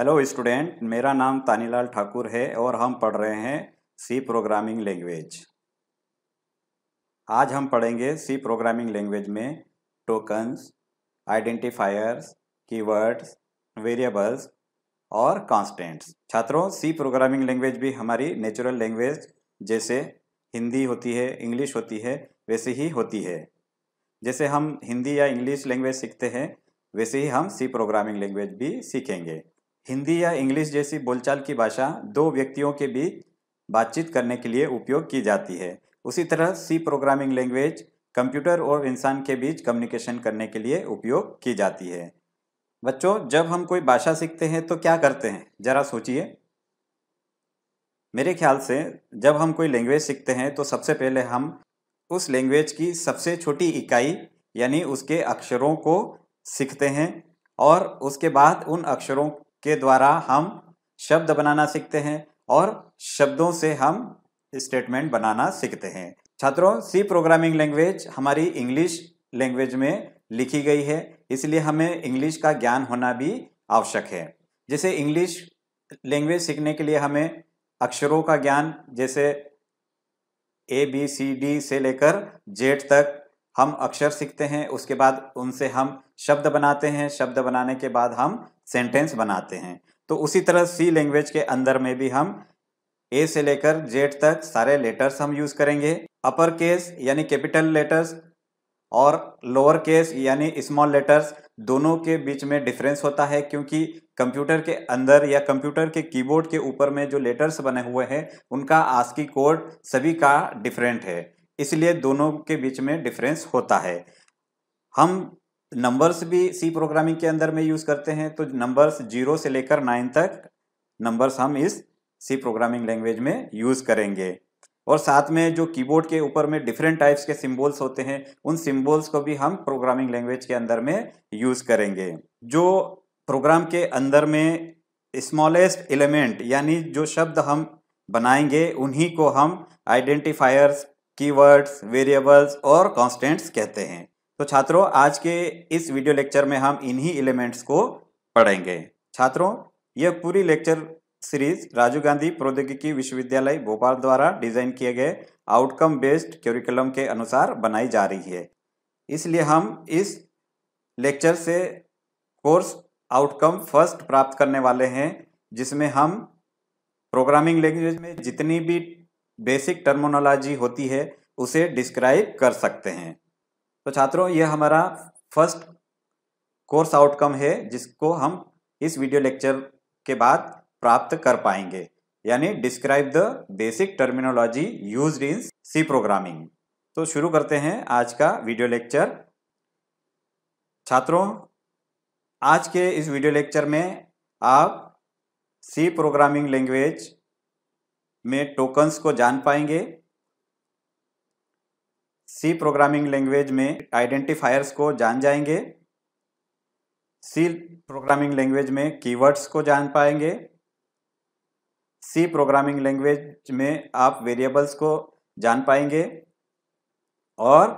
Hello student मेरा नाम तानीलाल ठाकुर है और हम पढ़ रहे हैं सी प्रोग्रामिंग लैंग्वेज आज हम पढ़ेंगे सी प्रोग्रामिंग लैंग्वेज में टोकन्स आइडेंटिफायर्स कीवर्ड्स वेरिएबल्स और कांस्टेंट्स छात्रों सी प्रोग्रामिंग लैंग्वेज भी हमारी नेचुरल लैंग्वेज जैसे हिंदी होती है इंग्लिश होती है वैसे ही होती है जैसे हम हिंदी या इंग्लिश लैंग्वेज सीखते हैं वैसे ही हम सी प्रोग्रामिंग लैंग्वेज भी सीखेंगे हिंदी या इंग्लिश जैसी बोलचाल की भाषा दो व्यक्तियों के बीच बातचीत करने के लिए उपयोग की जाती है उसी तरह सी प्रोग्रामिंग लैंग्वेज कंप्यूटर और इंसान के बीच कम्युनिकेशन करने के लिए उपयोग की जाती है बच्चों जब हम कोई भाषा सीखते हैं तो क्या करते हैं ज़रा सोचिए मेरे ख्याल से जब हम कोई लैंग्वेज सीखते हैं तो सबसे पहले हम उस लैंग्वेज की सबसे छोटी इकाई यानी उसके अक्षरों को सीखते हैं और उसके बाद उन अक्षरों के द्वारा हम शब्द बनाना सीखते हैं और शब्दों से हम स्टेटमेंट बनाना सीखते हैं छात्रों सी प्रोग्रामिंग लैंग्वेज हमारी इंग्लिश लैंग्वेज में लिखी गई है इसलिए हमें इंग्लिश का ज्ञान होना भी आवश्यक है जैसे इंग्लिश लैंग्वेज सीखने के लिए हमें अक्षरों का ज्ञान जैसे ए बी सी डी से लेकर जेड तक हम अक्षर सीखते हैं उसके बाद उनसे हम शब्द बनाते हैं शब्द बनाने के बाद हम सेंटेंस बनाते हैं तो उसी तरह सी लैंग्वेज के अंदर में भी हम ए से लेकर जेड तक सारे लेटर्स हम यूज़ करेंगे अपर केस यानी कैपिटल लेटर्स और लोअर केस यानी स्मॉल लेटर्स दोनों के बीच में डिफरेंस होता है क्योंकि कंप्यूटर के अंदर या कंप्यूटर के कीबोर्ड के ऊपर में जो लेटर्स बने हुए हैं उनका आस्की कोड सभी का डिफरेंट है इसलिए दोनों के बीच में डिफरेंस होता है हम नंबर्स भी सी प्रोग्रामिंग के अंदर में यूज़ करते हैं तो नंबर्स जीरो से लेकर नाइन तक नंबर्स हम इस सी प्रोग्रामिंग लैंग्वेज में यूज़ करेंगे और साथ में जो कीबोर्ड के ऊपर में डिफरेंट टाइप्स के सिम्बोल्स होते हैं उन सिंबल्स को भी हम प्रोग्रामिंग लैंग्वेज के अंदर में यूज़ करेंगे जो प्रोग्राम के अंदर में स्मॉलेस्ट एलिमेंट यानी जो शब्द हम बनाएंगे उन्हीं को हम आइडेंटिफायर्स कीवर्ड्स वेरिएबल्स और कॉन्स्टेंट्स कहते हैं तो छात्रों आज के इस वीडियो लेक्चर में हम इन्हीं एलिमेंट्स को पढ़ेंगे छात्रों यह पूरी लेक्चर सीरीज राजीव गांधी प्रौद्योगिकी विश्वविद्यालय भोपाल द्वारा डिजाइन किए गए आउटकम बेस्ड क्यूरिकुलम के अनुसार बनाई जा रही है इसलिए हम इस लेक्चर से कोर्स आउटकम फर्स्ट प्राप्त करने वाले हैं जिसमें हम प्रोग्रामिंग लैंग्वेज में जितनी भी बेसिक टर्मोनोलॉजी होती है उसे डिस्क्राइब कर सकते हैं तो छात्रों ये हमारा फर्स्ट कोर्स आउटकम है जिसको हम इस वीडियो लेक्चर के बाद प्राप्त कर पाएंगे यानी describe the basic terminology use in C programming तो शुरू करते हैं आज का वीडियो लेक्चर छात्रों आज के इस वीडियो लेक्चर में आप सी प्रोग्रामिंग लैंग्वेज में टोकन्स को जान पाएंगे सी प्रोग्रामिंग लैंग्वेज में आइडेंटिफायर्स को जान जाएंगे सी प्रोग्रामिंग लैंग्वेज में कीवर्ड्स को जान पाएंगे सी प्रोग्रामिंग लैंग्वेज में आप वेरिएबल्स को जान पाएंगे और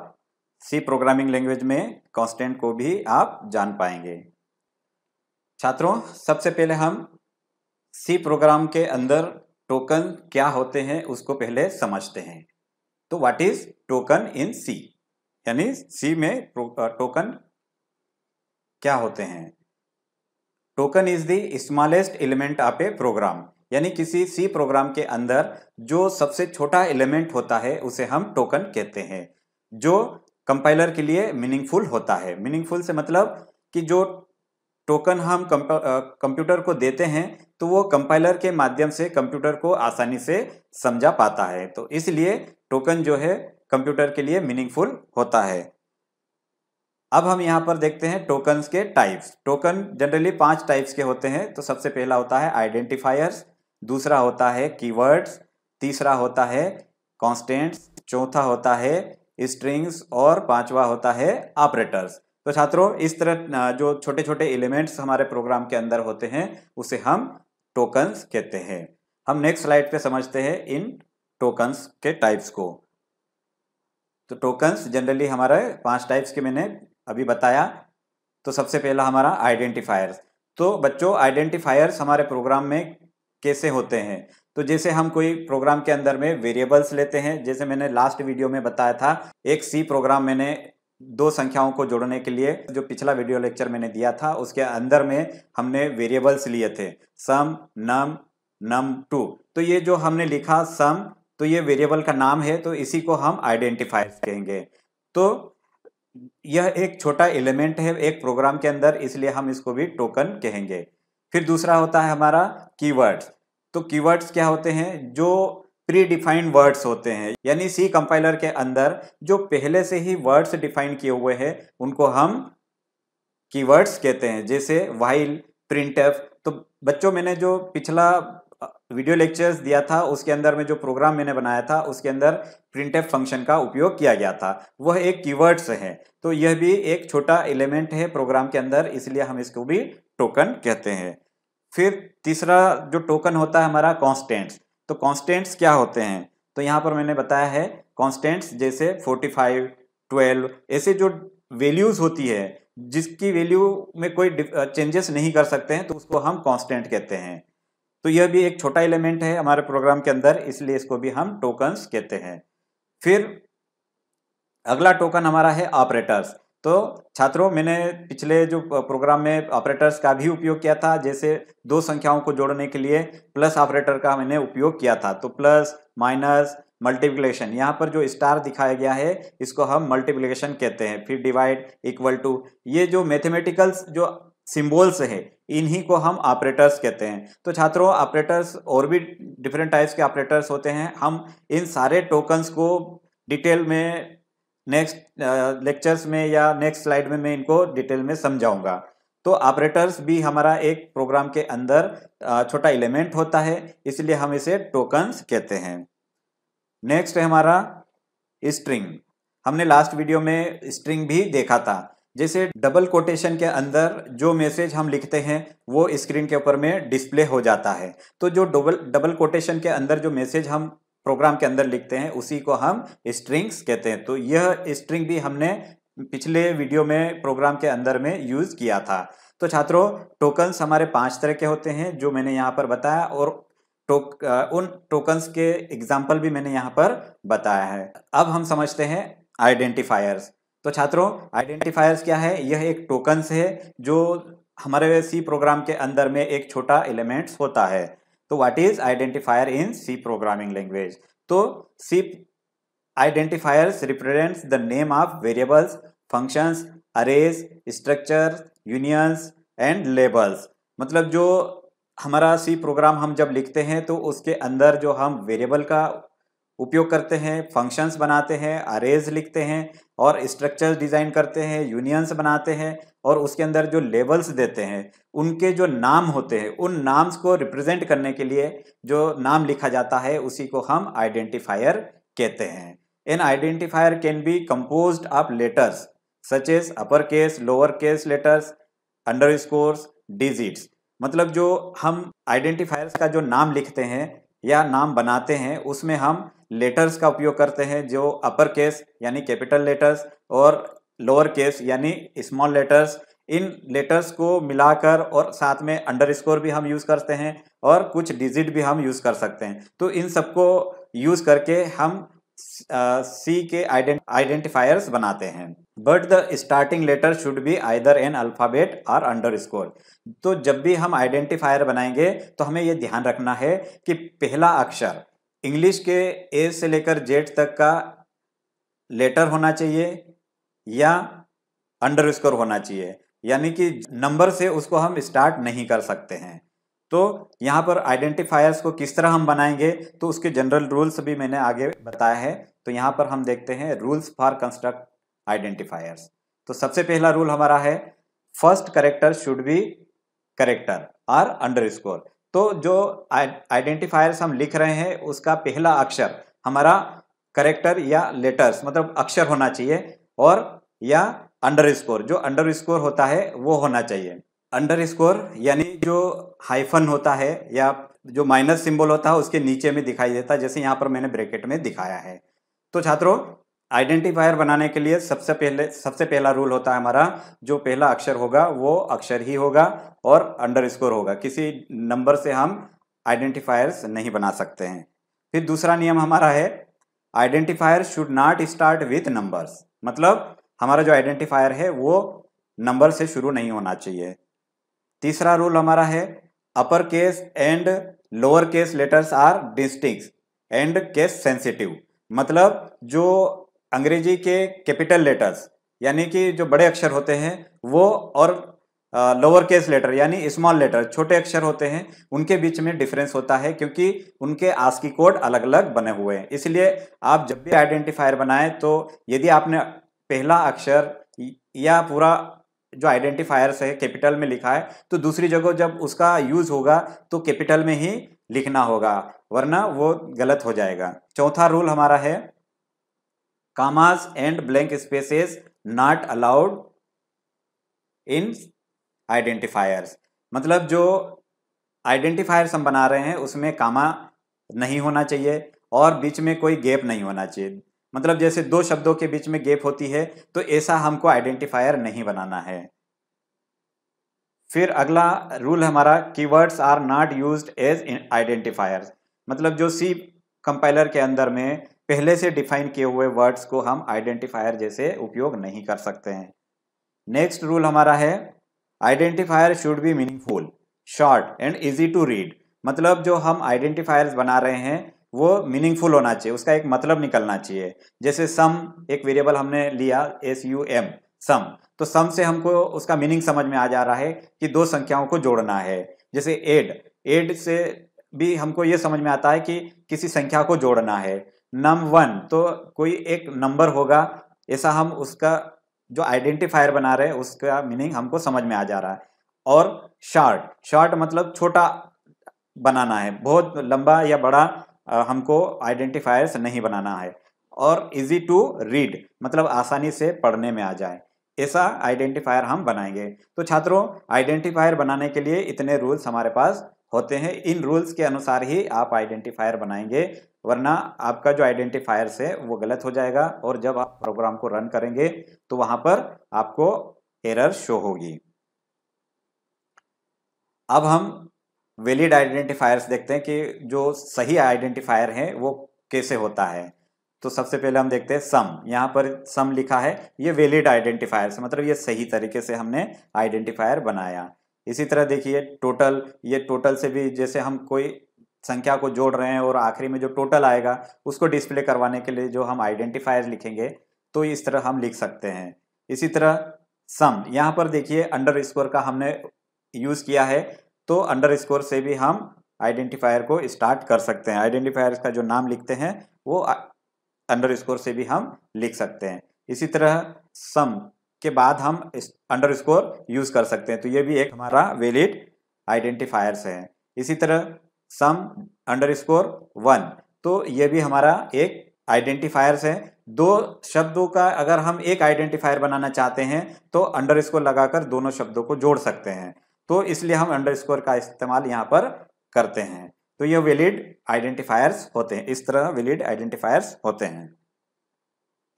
सी प्रोग्रामिंग लैंग्वेज में कांस्टेंट को भी आप जान पाएंगे छात्रों सबसे पहले हम सी प्रोग्राम के अंदर टोकन क्या होते हैं उसको पहले समझते हैं तो what is token in C यानी सी में टोकन क्या होते हैं token is the smallest element of a program यानी किसी सी प्रोग्राम के अंदर जो सबसे छोटा एलिमेंट होता है उसे हम टोकन कहते हैं जो कंपाइलर के लिए मीनिंगफुल होता है मीनिंगफुल से मतलब कि जो टोकन हम कंप्यूटर को देते हैं तो वो कंपाइलर के माध्यम से कंप्यूटर को आसानी से समझा पाता है तो इसलिए टोकन जो है कंप्यूटर के लिए मीनिंगफुल होता है अब हम यहाँ पर देखते हैं टोकन्स के टाइप्स टोकन जनरली पांच टाइप्स के होते हैं तो सबसे पहला होता है आइडेंटिफायर्स दूसरा होता है कीवर्ड्स तीसरा होता है कॉन्स्टेंट्स चौथा होता है स्ट्रिंग्स और पांचवा होता है ऑपरेटर्स तो छात्रों इस तरह जो छोटे छोटे एलिमेंट्स हमारे प्रोग्राम के अंदर होते हैं उसे हम टोकन्स कहते हैं हम नेक्स्ट स्लाइड पे समझते हैं इन टोकन्स के टाइप्स को तो टोकन्स जनरली हमारे पांच टाइप्स के मैंने अभी बताया तो सबसे पहला हमारा आइडेंटिफायर्स तो बच्चों आइडेंटिफायर्स हमारे प्रोग्राम में कैसे होते हैं तो जैसे हम कोई प्रोग्राम के अंदर में वेरिएबल्स लेते हैं जैसे मैंने लास्ट वीडियो में बताया था एक सी प्रोग्राम मैंने दो संख्याओं को जोड़ने के लिए जो पिछला वीडियो लेक्चर मैंने दिया था उसके अंदर में हमने वेरिएबल्स लिए थे सम नम नम टू तो ये जो हमने लिखा सम तो ये वेरिएबल का नाम है तो इसी को हम आइडेंटिफाइज कहेंगे तो यह एक छोटा एलिमेंट है एक प्रोग्राम के अंदर इसलिए हम इसको भी टोकन कहेंगे फिर दूसरा होता है हमारा कीवर्ड्स तो कीवर्ड्स क्या होते हैं जो प्री डिफाइंड वर्ड्स होते हैं यानी सी कंपाइलर के अंदर जो पहले से ही वर्ड्स डिफाइन किए हुए हैं उनको हम कीवर्ड्स कहते हैं जैसे वाइल प्रिंट तो बच्चों मैंने जो पिछला वीडियो लेक्चर्स दिया था उसके अंदर में जो प्रोग्राम मैंने बनाया था उसके अंदर प्रिंट फंक्शन का उपयोग किया गया था वह एक कीवर्ड्स है तो यह भी एक छोटा एलिमेंट है प्रोग्राम के अंदर इसलिए हम इसको भी टोकन कहते हैं फिर तीसरा जो टोकन होता है हमारा कॉन्स्टेंट्स तो कॉन्स्टेंट्स क्या होते हैं तो यहाँ पर मैंने बताया है कॉन्स्टेंट्स जैसे फोर्टी फाइव ट्वेल्व ऐसे जो वैल्यूज़ होती है जिसकी वैल्यू में कोई चेंजेस नहीं कर सकते हैं तो उसको हम कॉन्स्टेंट कहते हैं तो यह भी एक छोटा एलिमेंट है हमारे प्रोग्राम के अंदर इसलिए इसको भी हम टोकन्स कहते हैं फिर अगला टोकन हमारा है ऑपरेटर्स तो छात्रों मैंने पिछले जो प्रोग्राम में ऑपरेटर्स का भी उपयोग किया था जैसे दो संख्याओं को जोड़ने के लिए प्लस ऑपरेटर का मैंने उपयोग किया था तो प्लस माइनस मल्टीप्लिकेशन यहाँ पर जो स्टार दिखाया गया है इसको हम मल्टीप्लिकेशन कहते हैं फिर डिवाइड इक्वल टू ये जो मैथमेटिकल्स जो सिम्बोल्स है इन्हीं को हम ऑपरेटर्स कहते हैं तो छात्रों ऑपरेटर्स और भी डिफरेंट टाइप्स के ऑपरेटर्स होते हैं हम इन सारे टोकन्स को डिटेल में नेक्स्ट लेक्चर्स में या नेक्स्ट स्लाइड में मैं इनको डिटेल में समझाऊंगा तो ऑपरेटर्स भी हमारा एक प्रोग्राम के अंदर छोटा एलिमेंट होता है इसलिए हम इसे टोकन्स कहते हैं नेक्स्ट है हमारा स्ट्रिंग हमने लास्ट वीडियो में स्ट्रिंग भी देखा था जैसे डबल कोटेशन के अंदर जो मैसेज हम लिखते हैं वो स्क्रीन के ऊपर में डिस्प्ले हो जाता है तो जो डबल डबल कोटेशन के अंदर जो मैसेज हम प्रोग्राम के अंदर लिखते हैं उसी को हम स्ट्रिंग्स कहते हैं तो यह स्ट्रिंग भी हमने पिछले वीडियो में प्रोग्राम के अंदर में यूज़ किया था तो छात्रों टोकन्स हमारे पाँच तरह के होते हैं जो मैंने यहाँ पर बताया और टोक उन टोकन्स के एग्जाम्पल भी मैंने यहाँ पर बताया है अब हम समझते हैं आइडेंटिफायर्स तो छात्रों आइडेंटिफायर्स क्या है यह एक टोकन्स है जो हमारे सी प्रोग्राम के अंदर में एक छोटा एलिमेंट्स होता है तो what is identifier in C programming language तो C identifiers represents the name of variables functions arrays structure unions and labels मतलब जो हमारा सी प्रोग्राम हम जब लिखते हैं तो उसके अंदर जो हम वेरिएबल का उपयोग करते हैं फंक्शंस बनाते हैं अरेज लिखते हैं और स्ट्रक्चर्स डिज़ाइन करते हैं यूनियंस बनाते हैं और उसके अंदर जो लेबल्स देते हैं उनके जो नाम होते हैं उन नाम्स को रिप्रेजेंट करने के लिए जो नाम लिखा जाता है उसी को हम आइडेंटिफायर कहते हैं an identifier can be compose of letters such as upper case lower case letters underscores digits मतलब जो हम आइडेंटिफायर्स का जो नाम लिखते हैं या नाम बनाते हैं उसमें हम लेटर्स का उपयोग करते हैं जो अपर केस यानी कैपिटल लेटर्स और लोअर केस यानी स्मॉल लेटर्स इन लेटर्स को मिलाकर और साथ में अंडरस्कोर भी हम यूज़ करते हैं और कुछ डिजिट भी हम यूज़ कर सकते हैं तो इन सबको यूज़ करके हम सी के आइडेंटिफायर्स बनाते हैं but the starting letter should be either an alphabet और अंडर स्कोर तो जब भी हम आइडेंटिफायर बनाएंगे तो हमें ये ध्यान रखना है कि पहला अक्षर इंग्लिश के ए से लेकर जेड तक का लेटर होना चाहिए या अंडर स्कोर होना चाहिए यानी कि नंबर से उसको हम स्टार्ट नहीं कर सकते हैं तो यहाँ पर आइडेंटिफायर्स को किस तरह हम बनाएंगे तो उसके जनरल रूल्स भी मैंने आगे बताया है तो यहाँ पर हम देखते हैं रूल्स फॉर कंस्ट्रक्ट आइडेंटिफायर्स तो सबसे पहला रूल हमारा है first character should be character और अंडर स्कोर तो जो आइडेंटिफायर्स हम लिख रहे हैं उसका पहला अक्षर हमारा करेक्टर या लेटर्स मतलब अक्षर होना चाहिए और या अंडर स्कोर जो अंडर स्कोर होता है वो होना चाहिए अंडर स्कोर यानी जो हाइफन होता है या जो माइनस सिंबल होता है उसके नीचे में दिखाई देता है जैसे यहाँ पर मैंने ब्रैकेट में दिखाया है तो छात्रों आइडेंटिफायर बनाने के लिए सबसे पहले सबसे पहला रूल होता है हमारा जो पहला अक्षर होगा वो अक्षर ही होगा और अंडरस्कोर होगा किसी नंबर से हम आइडेंटिफायर्स नहीं बना सकते हैं फिर दूसरा नियम हमारा है identifier should not start with numbers मतलब हमारा जो आइडेंटिफायर है वो नंबर से शुरू नहीं होना चाहिए तीसरा रूल हमारा है upper case and lower case letters are distinct and case sensitive मतलब जो अंग्रेजी के कैपिटल लेटर्स यानी कि जो बड़े अक्षर होते हैं वो और लोअर केस लेटर यानी स्मॉल लेटर छोटे अक्षर होते हैं उनके बीच में डिफरेंस होता है क्योंकि उनके की कोड अलग अलग बने हुए हैं इसलिए आप जब भी आइडेंटिफायर बनाएं तो यदि आपने पहला अक्षर या पूरा जो आइडेंटिफायर्स है कैपिटल में लिखा है तो दूसरी जगह जब उसका यूज़ होगा तो कैपिटल में ही लिखना होगा वरना वो गलत हो जाएगा चौथा रूल हमारा है commas and blank spaces not allowed in identifiers मतलब जो identifiers हम बना रहे हैं उसमें कामा नहीं होना चाहिए और बीच में कोई गैप नहीं होना चाहिए मतलब जैसे दो शब्दों के बीच में गैप होती है तो ऐसा हमको आइडेंटिफायर नहीं बनाना है फिर अगला रूल हमारा keywords are not used as identifiers मतलब जो सी कंपाइलर के अंदर में पहले से डिफाइन किए हुए वर्ड्स को हम आइडेंटिफायर जैसे उपयोग नहीं कर सकते हैं नेक्स्ट रूल हमारा है identifier should be meaningful short and easy to read मतलब जो हम आइडेंटिफायर्स बना रहे हैं वो मीनिंगफुल होना चाहिए उसका एक मतलब निकलना चाहिए जैसे सम एक वेरिएबल हमने लिया एस यू एम सम तो सम से हमको उसका मीनिंग समझ में आ जा रहा है कि दो संख्याओं को जोड़ना है जैसे एड एड से भी हमको ये समझ में आता है कि किसी संख्या को जोड़ना है नम वन तो कोई एक नंबर होगा ऐसा हम उसका जो आइडेंटिफायर बना रहे हैं उसका मीनिंग हमको समझ में आ जा रहा है और शॉर्ट शॉर्ट मतलब छोटा बनाना है बहुत लंबा या बड़ा हमको आइडेंटिफायर्स नहीं बनाना है और इजी टू रीड मतलब आसानी से पढ़ने में आ जाए ऐसा आइडेंटिफायर हम बनाएंगे तो छात्रों आइडेंटिफायर बनाने के लिए इतने रूल्स हमारे पास होते हैं इन रूल्स के अनुसार ही आप आइडेंटिफायर बनाएंगे वरना आपका जो आइडेंटिफायर्स है वो गलत हो जाएगा और जब आप प्रोग्राम को रन करेंगे तो वहां पर आपको एरर शो होगी अब हम वैलिड आइडेंटिफायर्स देखते हैं कि जो सही आइडेंटिफायर है वो कैसे होता है तो सबसे पहले हम देखते हैं सम यहाँ पर सम लिखा है ये वैलिड आइडेंटिफायर्स मतलब ये सही तरीके से हमने आइडेंटिफायर बनाया इसी तरह देखिए टोटल ये टोटल से भी जैसे हम कोई संख्या को जोड़ रहे हैं और आखिरी में जो टोटल आएगा उसको डिस्प्ले करवाने के लिए जो हम आइडेंटिफायर लिखेंगे तो इस तरह हम लिख सकते हैं इसी तरह सम यहाँ पर देखिए अंडर स्कोर का हमने यूज़ किया है तो अंडर स्कोर से भी हम आइडेंटिफायर को स्टार्ट कर सकते हैं आइडेंटिफायर का जो नाम लिखते हैं वो अंडर स्कोर से भी हम लिख सकते हैं इसी तरह सम के बाद हम इस अंडर स्कोर यूज कर सकते हैं तो ये भी एक हमारा वेलिड आइडेंटिफायर्स है इसी तरह सम अंडर स्कोर वन तो ये भी हमारा एक आइडेंटिफायर्स है दो शब्दों का अगर हम एक आइडेंटिफायर बनाना चाहते हैं तो अंडर स्कोर लगाकर दोनों शब्दों को जोड़ सकते हैं तो इसलिए हम अंडर स्कोर का इस्तेमाल यहाँ पर करते हैं तो ये वेलिड आइडेंटिफायर्स होते हैं इस तरह वेलिड आइडेंटिफायर्स होते हैं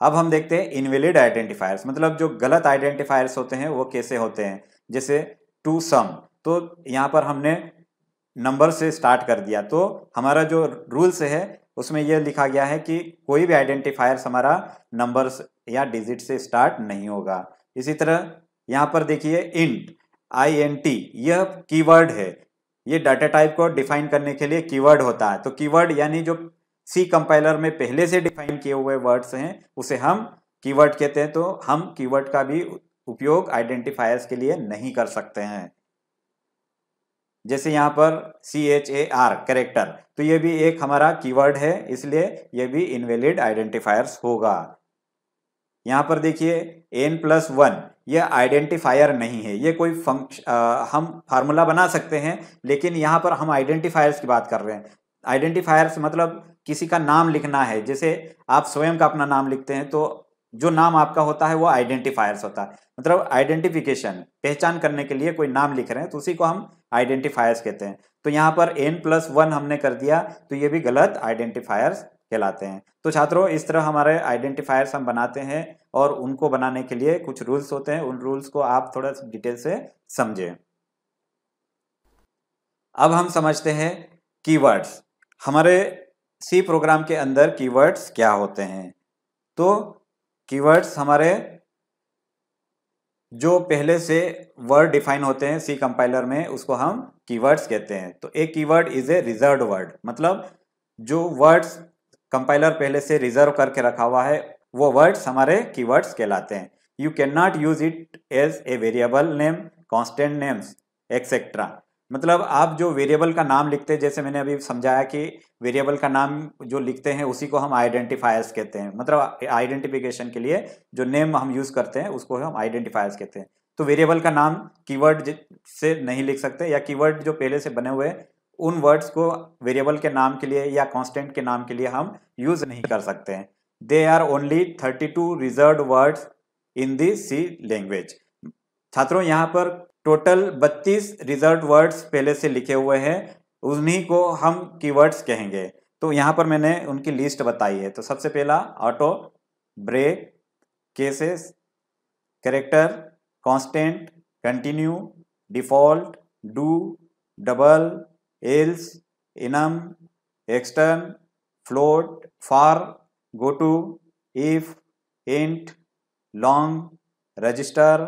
अब हम देखते हैं इनवेलिड आइडेंटिफायर्स मतलब जो गलत आइडेंटिफायर्स होते हैं वो कैसे होते हैं जैसे टू सम तो यहाँ पर हमने नंबर से स्टार्ट कर दिया तो हमारा जो रूल्स है उसमें यह लिखा गया है कि कोई भी आइडेंटिफायर्स हमारा नंबर्स या डिजिट से स्टार्ट नहीं होगा इसी तरह यहाँ पर देखिए इंट आई एन टी यह कीवर्ड है ये डाटा टाइप को डिफाइन करने के लिए कीवर्ड होता है तो कीवर्ड यानी जो सी कंपाइलर में पहले से डिफाइन किए हुए वर्ड्स हैं उसे हम कीवर्ड कहते हैं तो हम कीवर्ड का भी उपयोग आइडेंटिफायर्स के लिए नहीं कर सकते हैं जैसे यहाँ पर C H A R character तो ये भी एक हमारा कीवर्ड है इसलिए ये भी इनवेलिड आइडेंटिफायर्स होगा यहाँ पर देखिए एन प्लस वन ये आइडेंटिफायर नहीं है ये कोई फंक्श हम फार्मूला बना सकते हैं लेकिन यहाँ पर हम आइडेंटिफायर्स की बात कर रहे हैं आइडेंटिफायर्स मतलब किसी का नाम लिखना है जैसे आप स्वयं का अपना नाम लिखते हैं तो जो नाम आपका होता है वो आइडेंटिफायर्स होता है मतलब आइडेंटिफिकेशन पहचान करने के लिए कोई नाम लिख रहे हैं तो उसी को हम आइडेंटिफायर्स कहते हैं तो यहाँ पर एन प्लस वन हमने कर दिया तो ये भी गलत आइडेंटिफायर्स कहलाते हैं तो छात्रों इस तरह हमारे आइडेंटिफायर्स हम बनाते हैं और उनको बनाने के लिए कुछ रूल्स होते हैं उन रूल्स को आप थोड़ा डिटेल से समझें अब हम समझते हैं कीवर्ड्स हमारे सी प्रोग्राम के अंदर कीवर्ड्स क्या होते हैं तो कीवर्ड्स हमारे जो पहले से वर्ड डिफाइन होते हैं सी कंपाइलर में उसको हम कीवर्ड्स कहते हैं तो एक keyword is a reserve word मतलब जो वर्ड्स कंपाइलर पहले से रिजर्व करके रखा हुआ है वो वर्ड्स हमारे कीवर्ड्स कहलाते हैं you can not use it as a variable name constant names etcetera मतलब आप जो वेरिएबल का नाम लिखते हैं जैसे मैंने अभी समझाया कि वेरिएबल का नाम जो लिखते हैं उसी को हम आइडेंटिफायर्स कहते हैं मतलब आइडेंटिफिकेशन के लिए जो नेम हम यूज़ करते हैं उसको हम आइडेंटिफायर्स कहते हैं तो वेरिएबल का नाम कीवर्ड से नहीं लिख सकते या कीवर्ड जो पहले से बने हुए उन वर्ड्स को वेरिएबल के नाम के लिए या कॉन्स्टेंट के नाम के लिए हम यूज़ नहीं कर सकते हैं they are only thirty two reserve words in the C language छात्रों यहाँ पर टोटल 32 रिजर्व वर्ड्स पहले से लिखे हुए हैं उन्हीं को हम कीवर्ड्स कहेंगे तो यहाँ पर मैंने उनकी लिस्ट बताई है तो सबसे पहला auto break cases character constant continue default do double else enum extern float for go to if int long register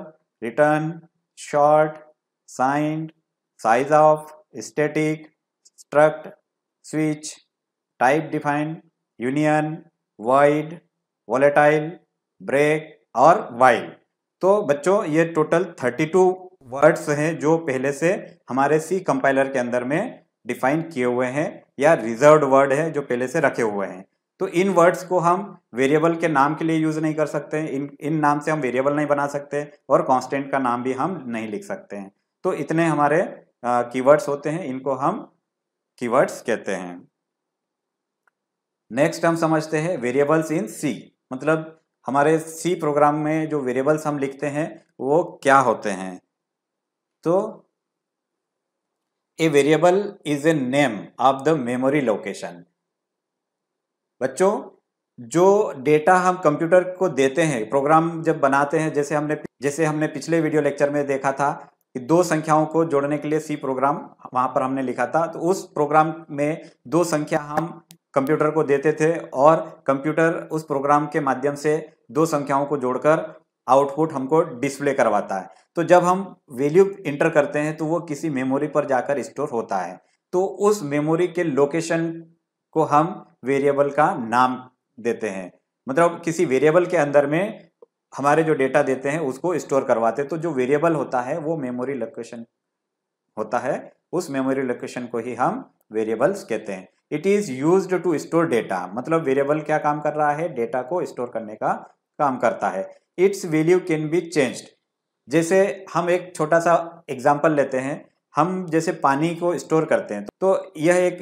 return short, signed, size of, static, struct, switch, type defined, union, void, volatile, break और while. तो बच्चों ये total 32 words हैं जो पहले से हमारे सी compiler के अंदर में डिफाइन किए हुए हैं या रिजर्व वर्ड है जो पहले से रखे हुए हैं तो इन वर्ड्स को हम वेरिएबल के नाम के लिए यूज़ नहीं कर सकते हैं इन इन नाम से हम वेरिएबल नहीं बना सकते और कांस्टेंट का नाम भी हम नहीं लिख सकते हैं तो इतने हमारे कीवर्ड्स होते हैं इनको हम कीवर्ड्स कहते हैं नेक्स्ट हम समझते हैं वेरिएबल्स इन सी मतलब हमारे सी प्रोग्राम में जो वेरिएबल्स हम लिखते हैं वो क्या होते हैं तो a variable is a name of the memory location बच्चों जो डेटा हम कंप्यूटर को देते हैं प्रोग्राम जब बनाते हैं जैसे हमने जैसे हमने पिछले वीडियो लेक्चर में देखा था कि दो संख्याओं को जोड़ने के लिए सी प्रोग्राम वहां पर हमने लिखा था तो उस प्रोग्राम में दो संख्या हम कंप्यूटर को देते थे और कंप्यूटर उस प्रोग्राम के माध्यम से दो संख्याओं को जोड़कर आउटपुट हमको डिस्प्ले करवाता है तो जब हम वैल्यू इंटर करते हैं तो वो किसी मेमोरी पर जाकर स्टोर होता है तो उस मेमोरी के लोकेशन को हम वेरिएबल का नाम देते हैं मतलब किसी वेरिएबल के अंदर में हमारे जो डेटा देते हैं उसको स्टोर करवाते हैं तो जो वेरिएबल होता है वो मेमोरी लोकेशन होता है उस मेमोरी लोकेशन को ही हम वेरिएबल्स कहते हैं it is use to store data मतलब वेरिएबल क्या काम कर रहा है डेटा को स्टोर करने का काम करता है its value can be changed जैसे हम एक छोटा सा एग्जाम्पल लेते हैं हम जैसे पानी को स्टोर करते हैं तो यह एक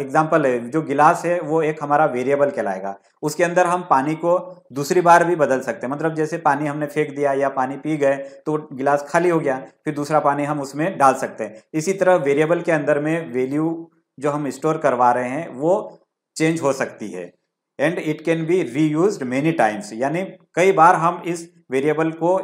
एग्जाम्पल है जो गिलास है वो एक हमारा वेरिएबल कहलाएगा उसके अंदर हम पानी को दूसरी बार भी बदल सकते हैं मतलब जैसे पानी हमने फेंक दिया या पानी पी गए तो गिलास खाली हो गया फिर दूसरा पानी हम उसमें डाल सकते हैं इसी तरह वेरिएबल के अंदर में वैल्यू जो हम स्टोर करवा रहे हैं वो चेंज हो सकती है and it can be reuse many times यानी कई बार हम इस वेरिएबल को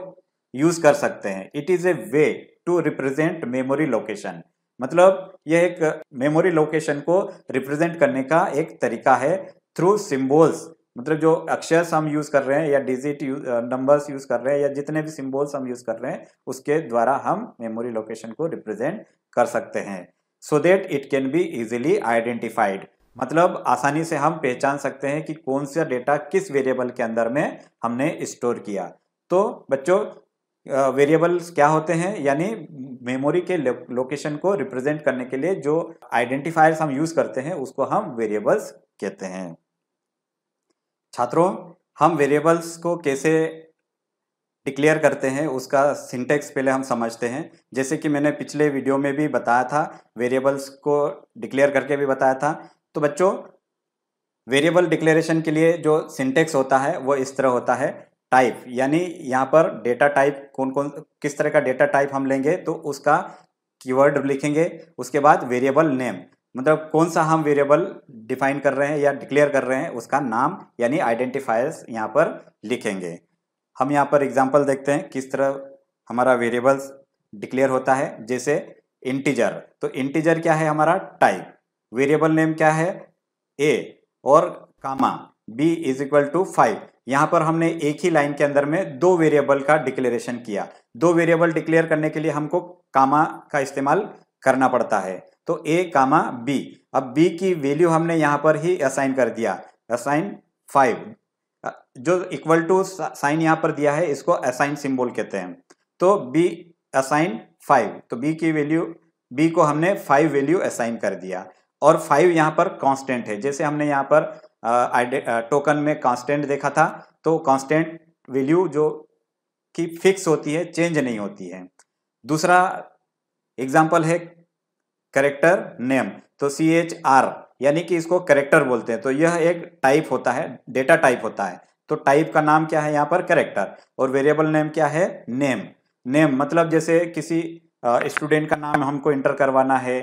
यूज़ कर सकते हैं it is a way to represent memory location मतलब यह एक मेमोरी लोकेशन को रिप्रेजेंट करने का एक तरीका है थ्रू सिम्बोल्स मतलब जो अक्षर हम यूज कर रहे हैं या डिजिट नंबर्स यूज कर रहे हैं या जितने भी सिम्बोल्स हम यूज कर रहे हैं उसके द्वारा हम मेमोरी लोकेशन को रिप्रेजेंट कर सकते हैं so that it can be easily identified मतलब आसानी से हम पहचान सकते हैं कि कौन सा डेटा किस वेरिएबल के अंदर में हमने स्टोर किया तो बच्चों वेरिएबल्स क्या होते हैं यानी मेमोरी के लोकेशन को रिप्रेजेंट करने के लिए जो आइडेंटिफायर्स हम यूज़ करते हैं उसको हम वेरिएबल्स कहते हैं छात्रों हम वेरिएबल्स को कैसे डिक्लेयर करते हैं उसका सिंटेक्स पहले हम समझते हैं जैसे कि मैंने पिछले वीडियो में भी बताया था वेरिएबल्स को डिक्लेयर करके भी बताया था तो बच्चों वेरिएबल डिक्लेरेशन के लिए जो सिंटेक्स होता है वो इस तरह होता है टाइप यानी यहाँ पर डेटा टाइप कौन कौन किस तरह का डेटा टाइप हम लेंगे तो उसका कीवर्ड लिखेंगे उसके बाद वेरिएबल नेम मतलब कौन सा हम वेरिएबल डिफाइन कर रहे हैं या डिक्लेयर कर रहे हैं उसका नाम यानी आइडेंटिफायर्स यहाँ पर लिखेंगे हम यहाँ पर एग्जाम्पल देखते हैं किस तरह हमारा वेरिएबल्स डिक्लेयर होता है जैसे इंटीजर तो इंटीजर क्या है हमारा टाइप वेरिएबल नेम क्या है ए और comma B is equal to five यहां पर हमने एक ही लाइन के अंदर में दो वेरिएबल का डिक्लेरेशन किया दो वेरिएबल डिक्लेयर करने के लिए हमको कामा का इस्तेमाल करना पड़ता है तो ए कामा बी अब बी की वैल्यू हमने यहाँ पर ही असाइन कर दिया असाइन फाइव जो इक्वल टू साइन यहाँ पर दिया है इसको असाइन सिंबल कहते हैं तो बी असाइन फाइव तो बी की वैल्यू बी को हमने फाइव वैल्यू असाइन कर दिया और फाइव यहाँ पर कांस्टेंट है जैसे हमने यहाँ पर टोकन में कांस्टेंट देखा था तो कांस्टेंट वैल्यू जो कि फिक्स होती है चेंज नहीं होती है दूसरा एग्जाम्पल है करेक्टर नेम तो सी एच आर यानी कि इसको करेक्टर बोलते हैं तो यह एक टाइप होता है डेटा टाइप होता है तो टाइप का नाम क्या है यहाँ पर करेक्टर और वेरिएबल नेम क्या है नेम नेम मतलब जैसे किसी स्टूडेंट का नाम हमको इंटर करवाना है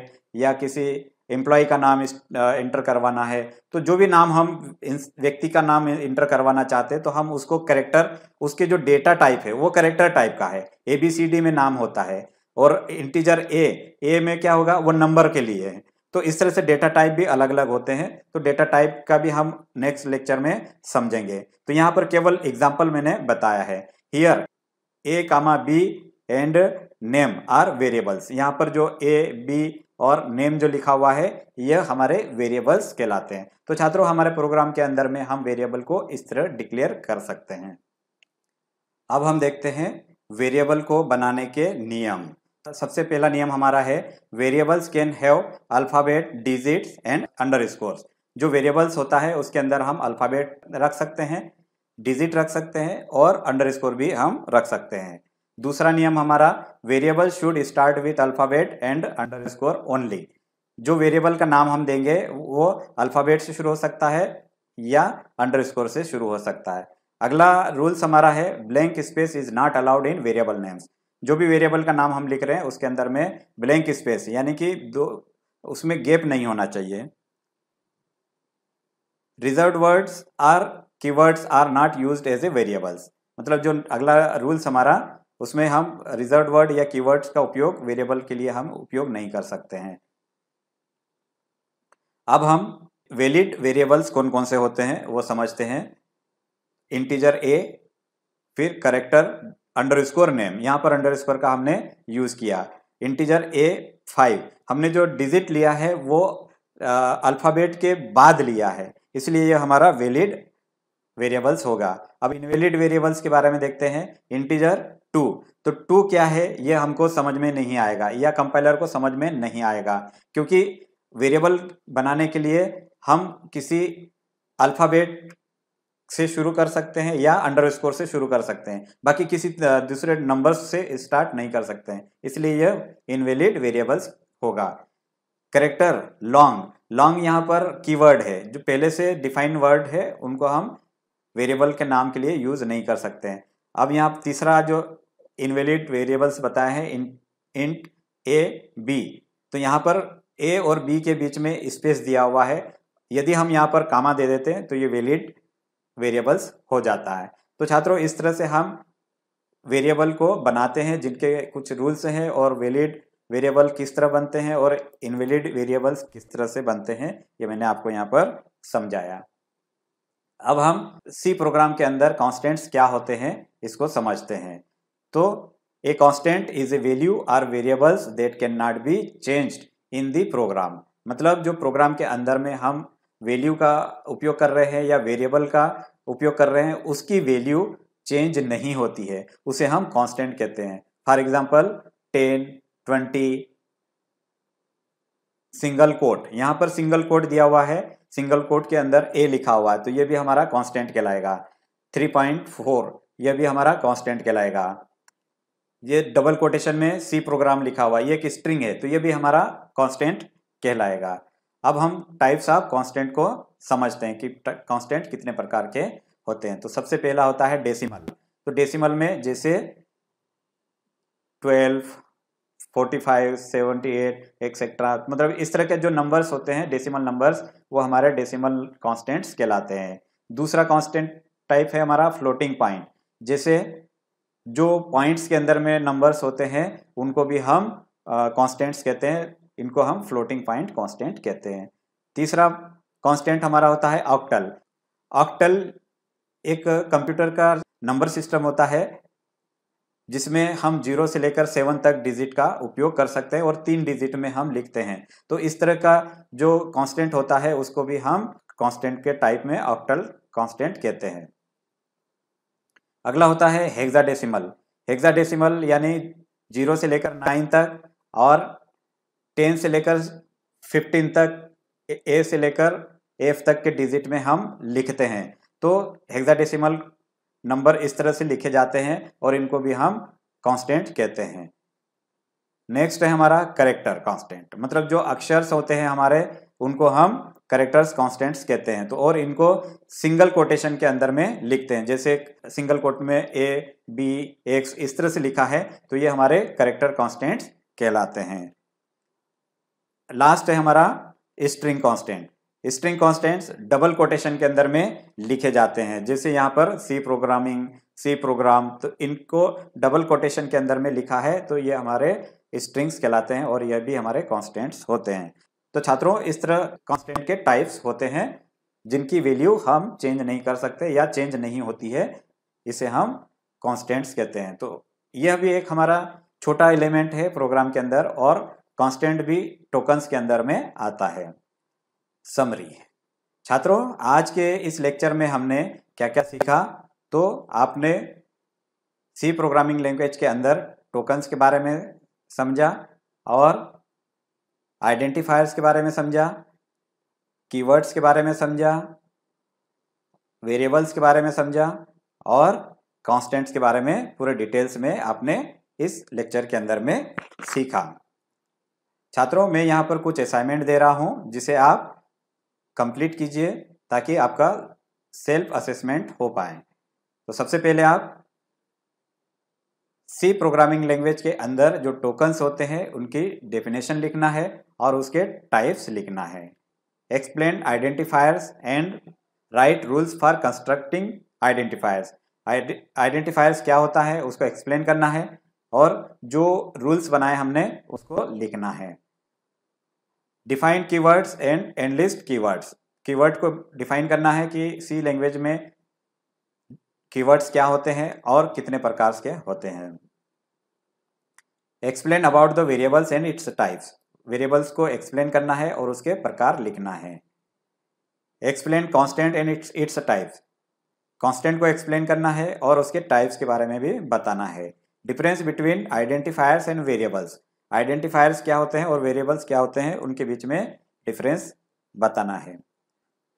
या किसी एम्प्लॉय का नाम इंटर करवाना है तो जो भी नाम हम व्यक्ति का नाम इंटर करवाना चाहते हैं तो हम उसको करेक्टर उसके जो डेटा टाइप है वो करेक्टर टाइप का है ए बी सी डी में नाम होता है और इंटीजर ए ए में क्या होगा वो नंबर के लिए है तो इस तरह से डेटा टाइप भी अलग अलग होते हैं तो डेटा टाइप का भी हम नेक्स्ट लेक्चर में समझेंगे तो यहाँ पर केवल एग्जाम्पल मैंने बताया है here A comma B and name are variables यहाँ पर जो ए बी और नेम जो लिखा हुआ है यह हमारे वेरिएबल्स कहलाते हैं तो छात्रों हमारे प्रोग्राम के अंदर में हम वेरिएबल को इस तरह डिक्लेयर कर सकते हैं अब हम देखते हैं वेरिएबल को बनाने के नियम सबसे पहला नियम हमारा है variables can have alphabet digits and under जो वेरिएबल्स होता है उसके अंदर हम अल्फ़ाबेट रख सकते हैं डिजिट रख सकते हैं और अंडर भी हम रख सकते हैं दूसरा नियम हमारा variable should start with alphabet and underscore only जो वेरिएबल का नाम हम देंगे वो अल्फ़ाबेट से शुरू हो सकता है या अंडर स्कोर से शुरू हो सकता है अगला रूल्स हमारा है blank space is not allowed in variable names जो भी वेरिएबल का नाम हम लिख रहे हैं उसके अंदर में ब्लैंक स्पेस यानी कि दो उसमें गैप नहीं होना चाहिए reserve words or keywords are not used as a variables मतलब जो अगला रूल्स हमारा उसमें हम रिजर्व वर्ड या कीवर्ड्स का उपयोग वेरिएबल के लिए हम उपयोग नहीं कर सकते हैं अब हम वेलिड वेरिएबल्स कौन कौन से होते हैं वो समझते हैं इंटीजर ए फिर करेक्टर अंडर स्कोर नेम यहाँ पर अंडर स्कोर का हमने यूज़ किया इंटीजर ए फाइव हमने जो डिजिट लिया है वो अल्फ़ाबेट के बाद लिया है इसलिए ये हमारा वेलिड वेरिएबल्स होगा अब इनवेलिड वेरिएबल्स के बारे में देखते हैं इंटीजर टू तो टू क्या है ये हमको समझ में नहीं आएगा या कंपाइलर को समझ में नहीं आएगा क्योंकि वेरिएबल बनाने के लिए हम किसी अल्फ़ाबेट से शुरू कर सकते हैं या अंडर स्कोर से शुरू कर सकते हैं बाकी किसी दूसरे नंबर से स्टार्ट नहीं कर सकते हैं इसलिए यह इनवेलिड वेरिएबल्स होगा करेक्टर लॉन्ग लॉन्ग यहाँ पर कीवर्ड है जो पहले से डिफाइंड वर्ड है उनको हम वेरिएबल के नाम के लिए यूज़ नहीं कर सकते हैं अब यहाँ तीसरा जो इनवेलिड वेरिएबल्स बताए हैं इन इंट ए बी तो यहाँ पर ए और बी के बीच में स्पेस दिया हुआ है यदि हम यहाँ पर कामा दे देते हैं तो ये वेलिड वेरिएबल्स हो जाता है तो छात्रों इस तरह से हम वेरिएबल को बनाते हैं जिनके कुछ रूल्स हैं और वेलिड वेरिएबल किस तरह बनते हैं और इनवेलिड वेरिएबल्स किस तरह से बनते हैं ये मैंने आपको यहाँ पर समझाया अब हम सी प्रोग्राम के अंदर कॉन्स्टेंट्स क्या होते हैं इसको समझते हैं तो a constant is a value or variables that can not be changed in the program मतलब जो प्रोग्राम के अंदर में हम वैल्यू का उपयोग कर रहे हैं या वेरिएबल का उपयोग कर रहे हैं उसकी वैल्यू चेंज नहीं होती है उसे हम कॉन्स्टेंट कहते हैं for example ten twenty single quote यहाँ पर सिंगल कोट दिया हुआ है सिंगल कोट के अंदर ए लिखा हुआ है तो ये भी हमारा कांस्टेंट कहलाएगा थ्री पॉइंट फोर यह भी हमारा कांस्टेंट कहलाएगा ये डबल कोटेशन में सी प्रोग्राम लिखा हुआ ये एक स्ट्रिंग है तो ये भी हमारा कांस्टेंट कहलाएगा अब हम टाइप्स ऑफ कांस्टेंट को समझते हैं कि कांस्टेंट कितने प्रकार के होते हैं तो सबसे पहला होता है डेसिमल तो डेसिमल में जैसे twelve forty five seventy eight etcetera मतलब इस तरह के जो नंबर्स होते हैं डेसिमल नंबर्स वो हमारे डेसिमल कांस्टेंट्स कहलाते हैं दूसरा कांस्टेंट टाइप है हमारा फ्लोटिंग पॉइंट जैसे जो पॉइंट्स के अंदर में नंबर्स होते हैं उनको भी हम कांस्टेंट्स कहते हैं इनको हम फ्लोटिंग पॉइंट कांस्टेंट कहते हैं तीसरा कांस्टेंट हमारा होता है ऑक्टल ऑक्टल एक कंप्यूटर का नंबर सिस्टम होता है जिसमें हम जीरो से लेकर सेवन तक डिजिट का उपयोग कर सकते हैं और तीन डिजिट में हम लिखते हैं तो इस तरह का जो कांस्टेंट होता है उसको भी हम कांस्टेंट के टाइप में ऑक्टल कांस्टेंट कहते हैं अगला होता है हेक्साडेसिमल हेक्साडेसिमल यानी जीरो से लेकर नाइन तक और टेन से लेकर फिफ्टीन तक ए से लेकर एफ तक के डिजिट में हम लिखते हैं तो हेक्साडेसिमल नंबर इस तरह से लिखे जाते हैं और इनको भी हम कांस्टेंट कहते हैं नेक्स्ट है हमारा करेक्टर कांस्टेंट मतलब जो अक्षर्स होते हैं हमारे उनको हम करेक्टर्स कॉन्स्टेंट्स कहते हैं तो और इनको सिंगल कोटेशन के अंदर में लिखते हैं जैसे सिंगल कोट में ए बी एक्स इस तरह से लिखा है तो ये हमारे करेक्टर कॉन्स्टेंट्स कहलाते हैं लास्ट है हमारा string constant string constants double quotation के अंदर में लिखे जाते हैं जैसे यहाँ पर सी प्रोग्रामिंग सी प्रोग्राम तो इनको डबल कोटेशन के अंदर में लिखा है तो ये हमारे स्ट्रिंग्स कहलाते हैं और यह भी हमारे कॉन्स्टेंट्स होते हैं तो छात्रों इस तरह कांस्टेंट के टाइप्स होते हैं जिनकी वैल्यू हम चेंज नहीं कर सकते या चेंज नहीं होती है इसे हम कांस्टेंट्स कहते हैं तो यह भी एक हमारा छोटा एलिमेंट है प्रोग्राम के अंदर और कांस्टेंट भी टोकन्स के अंदर में आता है समरी छात्रों आज के इस लेक्चर में हमने क्या क्या सीखा तो आपने सी प्रोग्रामिंग लैंग्वेज के अंदर टोकन्स के बारे में समझा और आइडेंटिफायर्स के बारे में समझा कीवर्ड्स के बारे में समझा वेरिएबल्स के बारे में समझा और कांस्टेंट्स के बारे में पूरे डिटेल्स में आपने इस लेक्चर के अंदर में सीखा छात्रों मैं यहाँ पर कुछ असाइनमेंट दे रहा हूँ जिसे आप कंप्लीट कीजिए ताकि आपका सेल्फ असेसमेंट हो पाए तो सबसे पहले आप सी प्रोग्रामिंग लैंग्वेज के अंदर जो टोकन्स होते हैं उनकी डेफिनेशन लिखना है और उसके टाइप्स लिखना है explain identifiers and write rules for constructing identifiers identifiers क्या होता है उसको एक्सप्लेन करना है और जो रूल्स बनाए हमने उसको लिखना है defined keywords and enlist keywords keyword को डिफाइन करना है कि सी लैंग्वेज में कीवर्ड्स क्या होते हैं और कितने प्रकार के होते हैं explain about the variables and its types variables को एक्सप्लेन करना है और उसके प्रकार लिखना है explain constant and its its types constant को एक्सप्लेन करना है और उसके टाइप्स के बारे में भी बताना है difference between identifiers and variables identifiers क्या होते हैं और वेरिएबल्स क्या होते हैं उनके बीच में डिफरेंस बताना है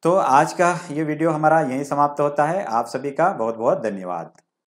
तो आज का ये वीडियो हमारा यहीं समाप्त होता है आप सभी का बहुत बहुत धन्यवाद